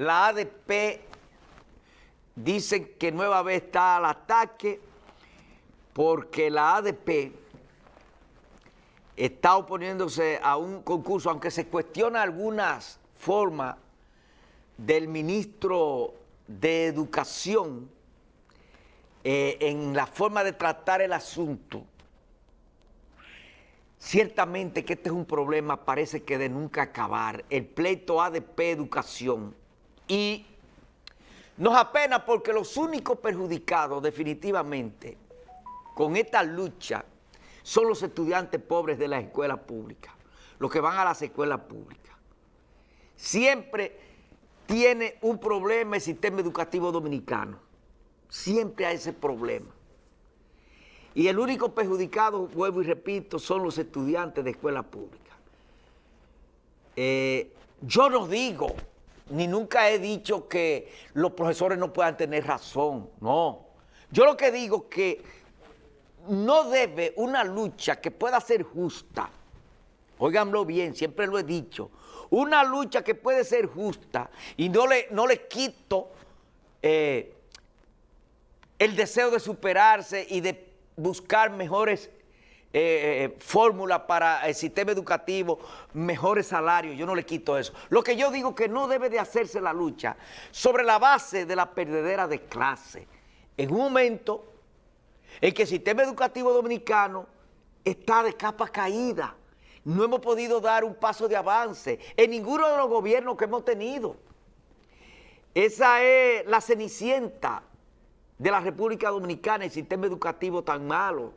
La ADP dice que nueva vez está al ataque porque la ADP está oponiéndose a un concurso, aunque se cuestiona algunas formas del ministro de Educación eh, en la forma de tratar el asunto. Ciertamente que este es un problema, parece que de nunca acabar. El pleito ADP Educación y nos apena porque los únicos perjudicados definitivamente con esta lucha son los estudiantes pobres de las escuelas públicas, los que van a las escuelas públicas. Siempre tiene un problema el sistema educativo dominicano. Siempre hay ese problema. Y el único perjudicado, vuelvo y repito, son los estudiantes de escuela pública. Eh, yo no digo ni nunca he dicho que los profesores no puedan tener razón, no. Yo lo que digo que no debe una lucha que pueda ser justa, óiganlo bien, siempre lo he dicho, una lucha que puede ser justa y no le, no le quito eh, el deseo de superarse y de buscar mejores eh, eh, eh, fórmula para el sistema educativo, mejores salarios, yo no le quito eso. Lo que yo digo que no debe de hacerse la lucha sobre la base de la perdedera de clase. En un momento en que el sistema educativo dominicano está de capa caída, no hemos podido dar un paso de avance en ninguno de los gobiernos que hemos tenido. Esa es la cenicienta de la República Dominicana, el sistema educativo tan malo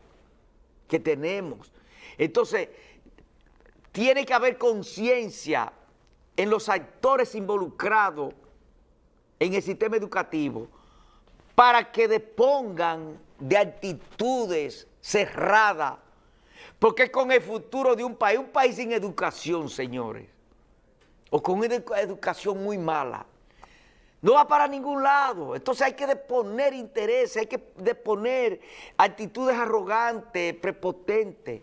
que tenemos. Entonces, tiene que haber conciencia en los actores involucrados en el sistema educativo para que depongan de actitudes cerradas, porque con el futuro de un país, un país sin educación, señores, o con una educación muy mala, no va para ningún lado. Entonces hay que deponer intereses, hay que deponer actitudes arrogantes, prepotentes.